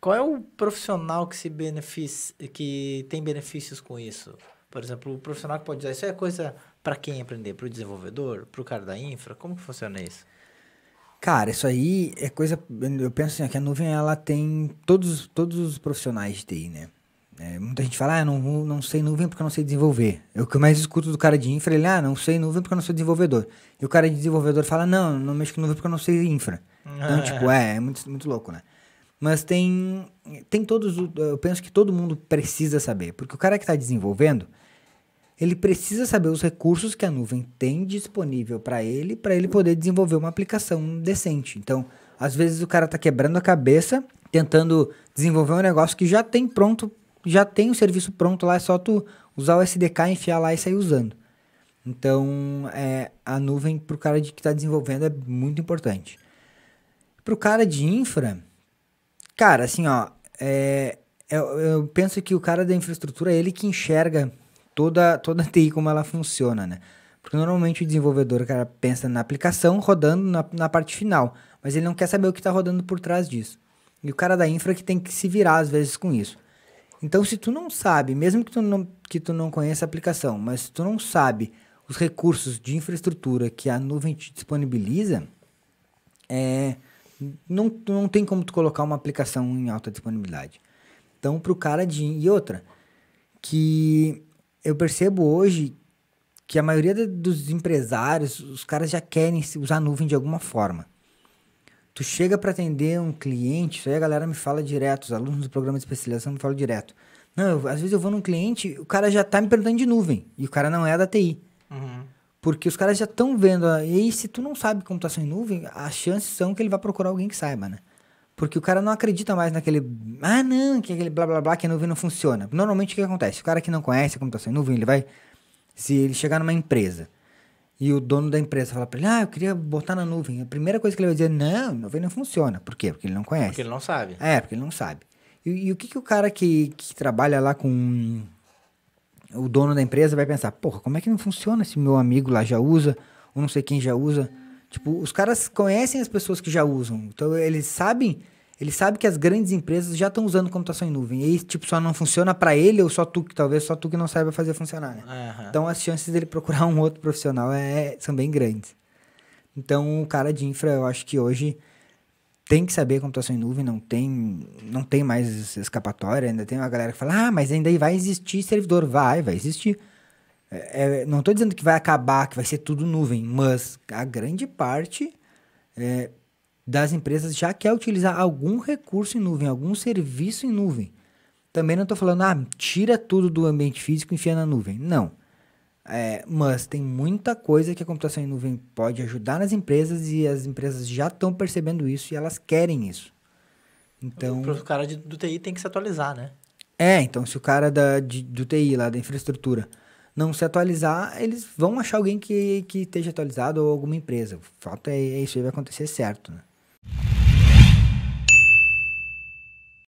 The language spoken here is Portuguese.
Qual é o profissional que se beneficia, que tem benefícios com isso? Por exemplo, o profissional que pode usar isso é coisa para quem aprender, para o desenvolvedor, para o cara da infra, como que funciona isso? Cara, isso aí é coisa. Eu penso assim, que a nuvem ela tem todos, todos os profissionais de TI, né? É, muita gente fala, ah, eu não, não sei nuvem porque eu não sei desenvolver. Eu o que eu mais escuto do cara de infra, ele, ah, não sei nuvem porque eu não sou desenvolvedor. E o cara de desenvolvedor fala, não, não mexo com nuvem porque eu não sei infra. Então, tipo, é, é muito, muito louco, né? Mas tem, tem todos, eu penso que todo mundo precisa saber, porque o cara que está desenvolvendo, ele precisa saber os recursos que a nuvem tem disponível para ele, para ele poder desenvolver uma aplicação decente. Então, às vezes o cara está quebrando a cabeça, tentando desenvolver um negócio que já tem pronto, já tem o serviço pronto lá, é só tu usar o SDK, enfiar lá e sair usando. Então, é, a nuvem para o cara de, que está desenvolvendo é muito importante. Para o cara de infra, Cara, assim, ó, é, eu, é, eu, penso que o cara da infraestrutura é ele que enxerga toda, toda a TI como ela funciona, né? Porque normalmente o desenvolvedor, cara pensa na aplicação rodando na, na parte final, mas ele não quer saber o que está rodando por trás disso. E o cara da infra é que tem que se virar às vezes com isso. Então, se tu não sabe, mesmo que tu não, que tu não conheça a aplicação, mas se tu não sabe os recursos de infraestrutura que a nuvem te disponibiliza, é, não, não tem como tu colocar uma aplicação em alta disponibilidade. Então, para o cara de. E outra, que eu percebo hoje que a maioria dos empresários, os caras já querem usar a nuvem de alguma forma. Tu chega para atender um cliente, isso aí a galera me fala direto, os alunos do programa de especialização me falam direto. Não, eu, às vezes eu vou num cliente, o cara já tá me perguntando de nuvem, e o cara não é da TI. Uhum. Porque os caras já estão vendo. E se tu não sabe computação tá em nuvem, as chances são que ele vai procurar alguém que saiba, né? Porque o cara não acredita mais naquele. Ah, não, que aquele blá blá blá que a nuvem não funciona. Normalmente o que acontece? O cara que não conhece a computação tá em nuvem, ele vai. Se ele chegar numa empresa e o dono da empresa falar para ele, ah, eu queria botar na nuvem, a primeira coisa que ele vai dizer, não, a nuvem não funciona. Por quê? Porque ele não conhece. Porque ele não sabe. É, porque ele não sabe. E, e o que, que o cara que, que trabalha lá com o dono da empresa vai pensar, porra, como é que não funciona se meu amigo lá já usa, ou não sei quem já usa? Tipo, os caras conhecem as pessoas que já usam. Então eles sabem, eles sabem que as grandes empresas já estão usando computação tá em nuvem. E aí, tipo, só não funciona para ele ou só tu que talvez só tu que não saiba fazer funcionar, né? Uhum. Então as chances dele procurar um outro profissional é, são bem grandes. Então o cara de infra, eu acho que hoje tem que saber computação tá em nuvem, não tem, não tem mais escapatória, ainda tem uma galera que fala, ah, mas ainda vai existir servidor, vai, vai existir. É, é não estou dizendo que vai acabar, que vai ser tudo nuvem, mas a grande parte é, das empresas já quer utilizar algum recurso em nuvem, algum serviço em nuvem. Também não estou falando, ah, tira tudo do ambiente físico e enfia na nuvem. Não. É, mas tem muita coisa que a computação em nuvem pode ajudar nas empresas e as empresas já estão percebendo isso e elas querem isso. Então, o cara de, do TI tem que se atualizar, né? É, então se o cara da, de, do TI lá, da infraestrutura, não se atualizar, eles vão achar alguém que, que esteja atualizado ou alguma empresa. O fato é, é isso aí vai acontecer certo, né?